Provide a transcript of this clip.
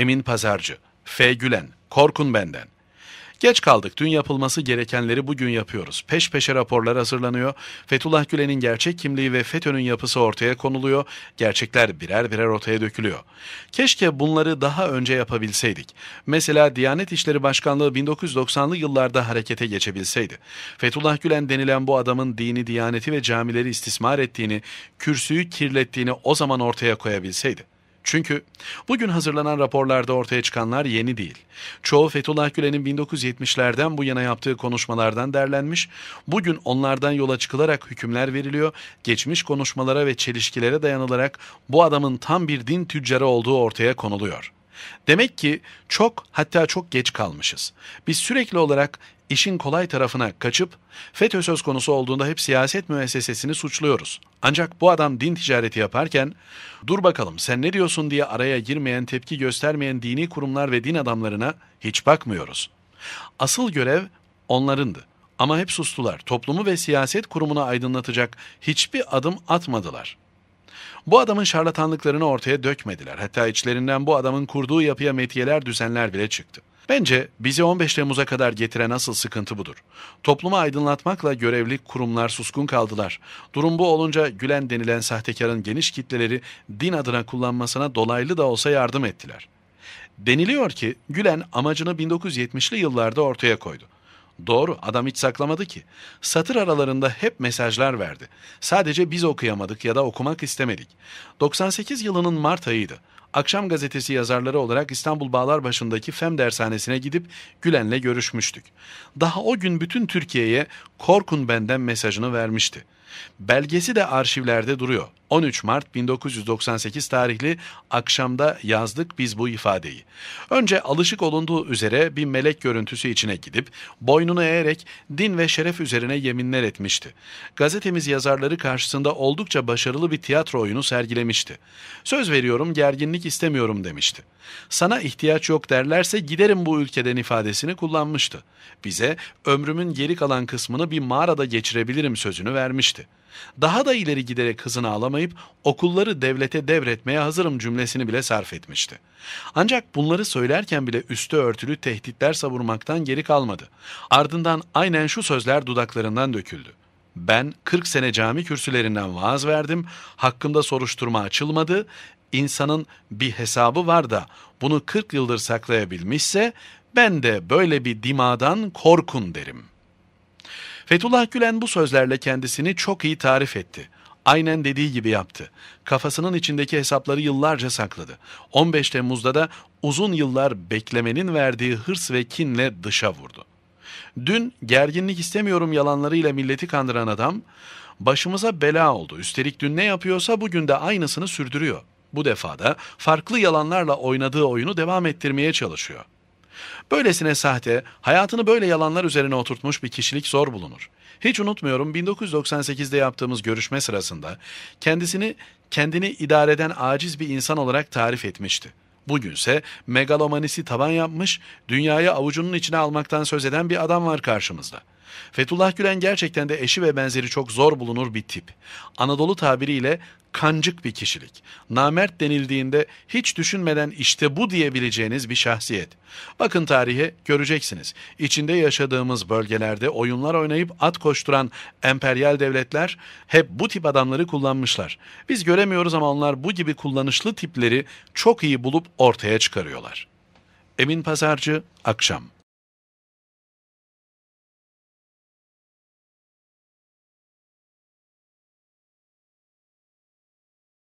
Emin Pazarcı, F. Gülen, Korkun Benden. Geç kaldık. Dün yapılması gerekenleri bugün yapıyoruz. Peş peşe raporlar hazırlanıyor. Fethullah Gülen'in gerçek kimliği ve FETÖ'nün yapısı ortaya konuluyor. Gerçekler birer birer ortaya dökülüyor. Keşke bunları daha önce yapabilseydik. Mesela Diyanet İşleri Başkanlığı 1990'lı yıllarda harekete geçebilseydi. Fethullah Gülen denilen bu adamın dini, diyaneti ve camileri istismar ettiğini, kürsüyü kirlettiğini o zaman ortaya koyabilseydi. Çünkü bugün hazırlanan raporlarda ortaya çıkanlar yeni değil. Çoğu Fethullah Gülen'in 1970'lerden bu yana yaptığı konuşmalardan derlenmiş, bugün onlardan yola çıkılarak hükümler veriliyor, geçmiş konuşmalara ve çelişkilere dayanılarak bu adamın tam bir din tüccarı olduğu ortaya konuluyor.'' Demek ki çok hatta çok geç kalmışız. Biz sürekli olarak işin kolay tarafına kaçıp FETÖ söz konusu olduğunda hep siyaset müessesesini suçluyoruz. Ancak bu adam din ticareti yaparken dur bakalım sen ne diyorsun diye araya girmeyen tepki göstermeyen dini kurumlar ve din adamlarına hiç bakmıyoruz. Asıl görev onlarındı ama hep sustular. Toplumu ve siyaset kurumunu aydınlatacak hiçbir adım atmadılar.'' Bu adamın şarlatanlıklarını ortaya dökmediler. Hatta içlerinden bu adamın kurduğu yapıya metiyeler düzenler bile çıktı. Bence bizi 15 Temmuz'a kadar getiren asıl sıkıntı budur. Toplumu aydınlatmakla görevli kurumlar suskun kaldılar. Durum bu olunca Gülen denilen sahtekarın geniş kitleleri din adına kullanmasına dolaylı da olsa yardım ettiler. Deniliyor ki Gülen amacını 1970'li yıllarda ortaya koydu. Doğru, adam hiç saklamadı ki. Satır aralarında hep mesajlar verdi. Sadece biz okuyamadık ya da okumak istemedik. 98 yılının Mart ayıydı. Akşam gazetesi yazarları olarak İstanbul Bağlarbaşı'ndaki FEM dershanesine gidip Gülen'le görüşmüştük. Daha o gün bütün Türkiye'ye korkun benden mesajını vermişti. Belgesi de arşivlerde duruyor. 13 Mart 1998 tarihli akşamda yazdık biz bu ifadeyi. Önce alışık olunduğu üzere bir melek görüntüsü içine gidip boynunu eğerek din ve şeref üzerine yeminler etmişti. Gazetemiz yazarları karşısında oldukça başarılı bir tiyatro oyunu sergilemişti. Söz veriyorum gerginlik istemiyorum demişti. Sana ihtiyaç yok derlerse giderim bu ülkeden ifadesini kullanmıştı. Bize ömrümün geri kalan kısmını bir mağarada geçirebilirim sözünü vermişti etmişti. Daha da ileri giderek hızını alamayıp okulları devlete devretmeye hazırım cümlesini bile sarf etmişti. Ancak bunları söylerken bile üstü örtülü tehditler savurmaktan geri kalmadı. Ardından aynen şu sözler dudaklarından döküldü. Ben 40 sene cami kürsülerinden vaaz verdim, hakkımda soruşturma açılmadı, insanın bir hesabı var da bunu 40 yıldır saklayabilmişse ben de böyle bir dimadan korkun derim.'' Fethullah Gülen bu sözlerle kendisini çok iyi tarif etti. Aynen dediği gibi yaptı. Kafasının içindeki hesapları yıllarca sakladı. 15 Temmuz'da da uzun yıllar beklemenin verdiği hırs ve kinle dışa vurdu. Dün gerginlik istemiyorum yalanlarıyla milleti kandıran adam başımıza bela oldu. Üstelik dün ne yapıyorsa bugün de aynısını sürdürüyor. Bu defa da farklı yalanlarla oynadığı oyunu devam ettirmeye çalışıyor. Böylesine sahte, hayatını böyle yalanlar üzerine oturtmuş bir kişilik zor bulunur. Hiç unutmuyorum 1998'de yaptığımız görüşme sırasında kendisini kendini idare eden aciz bir insan olarak tarif etmişti. Bugünse megalomanisi taban yapmış, dünyayı avucunun içine almaktan söz eden bir adam var karşımızda. Fethullah Gülen gerçekten de eşi ve benzeri çok zor bulunur bir tip. Anadolu tabiriyle kancık bir kişilik. Namert denildiğinde hiç düşünmeden işte bu diyebileceğiniz bir şahsiyet. Bakın tarihe göreceksiniz. İçinde yaşadığımız bölgelerde oyunlar oynayıp at koşturan emperyal devletler hep bu tip adamları kullanmışlar. Biz göremiyoruz ama onlar bu gibi kullanışlı tipleri çok iyi bulup ortaya çıkarıyorlar. Emin Pazarcı, akşam.